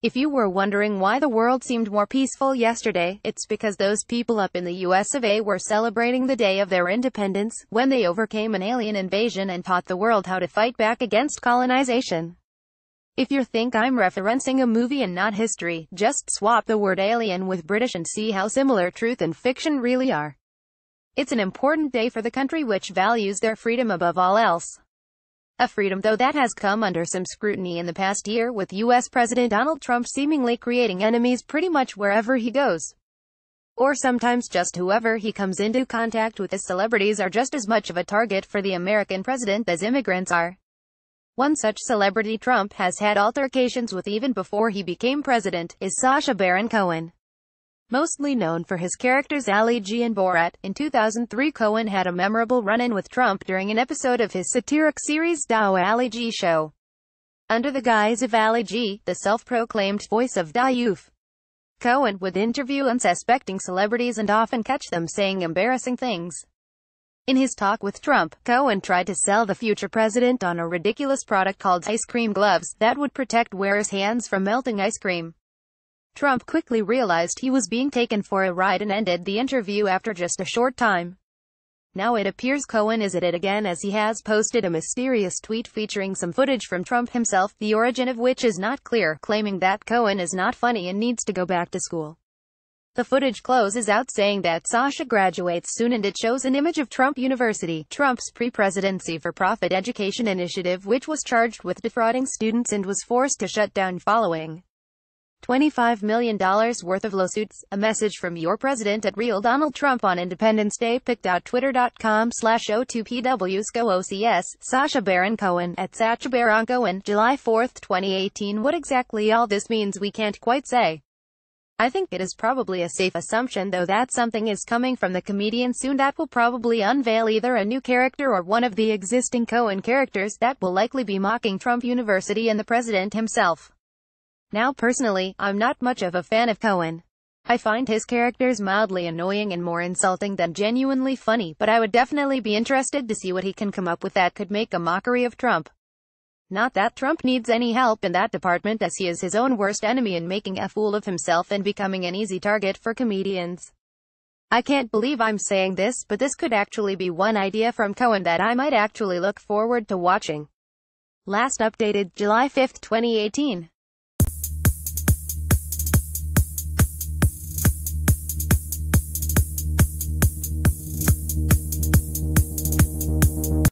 If you were wondering why the world seemed more peaceful yesterday, it's because those people up in the US of A were celebrating the day of their independence, when they overcame an alien invasion and taught the world how to fight back against colonization. If you think I'm referencing a movie and not history, just swap the word alien with British and see how similar truth and fiction really are. It's an important day for the country which values their freedom above all else. A freedom though that has come under some scrutiny in the past year with U.S. President Donald Trump seemingly creating enemies pretty much wherever he goes. Or sometimes just whoever he comes into contact with as celebrities are just as much of a target for the American president as immigrants are. One such celebrity Trump has had altercations with even before he became president, is Sasha Baron Cohen. Mostly known for his characters Ali G and Borat, in 2003 Cohen had a memorable run-in with Trump during an episode of his satiric series Dao Ali G Show. Under the guise of Ali G, the self-proclaimed voice of Daouf, Cohen would interview unsuspecting celebrities and often catch them saying embarrassing things. In his talk with Trump, Cohen tried to sell the future president on a ridiculous product called ice cream gloves that would protect wearers' hands from melting ice cream. Trump quickly realized he was being taken for a ride and ended the interview after just a short time. Now it appears Cohen is at it again as he has posted a mysterious tweet featuring some footage from Trump himself, the origin of which is not clear, claiming that Cohen is not funny and needs to go back to school. The footage closes out saying that Sasha graduates soon and it shows an image of Trump University, Trump's pre-presidency for profit education initiative which was charged with defrauding students and was forced to shut down following $25 million worth of lawsuits, a message from your president at Real Donald Trump on Independence Day picked out twitter.com slash o2pw Sasha Baron Cohen, at Sacha Baron Cohen, July 4, 2018 What exactly all this means we can't quite say. I think it is probably a safe assumption though that something is coming from the comedian soon that will probably unveil either a new character or one of the existing Cohen characters that will likely be mocking Trump University and the president himself. Now personally, I'm not much of a fan of Cohen. I find his characters mildly annoying and more insulting than genuinely funny, but I would definitely be interested to see what he can come up with that could make a mockery of Trump. Not that Trump needs any help in that department as he is his own worst enemy in making a fool of himself and becoming an easy target for comedians. I can't believe I'm saying this, but this could actually be one idea from Cohen that I might actually look forward to watching. Last updated July 5, 2018.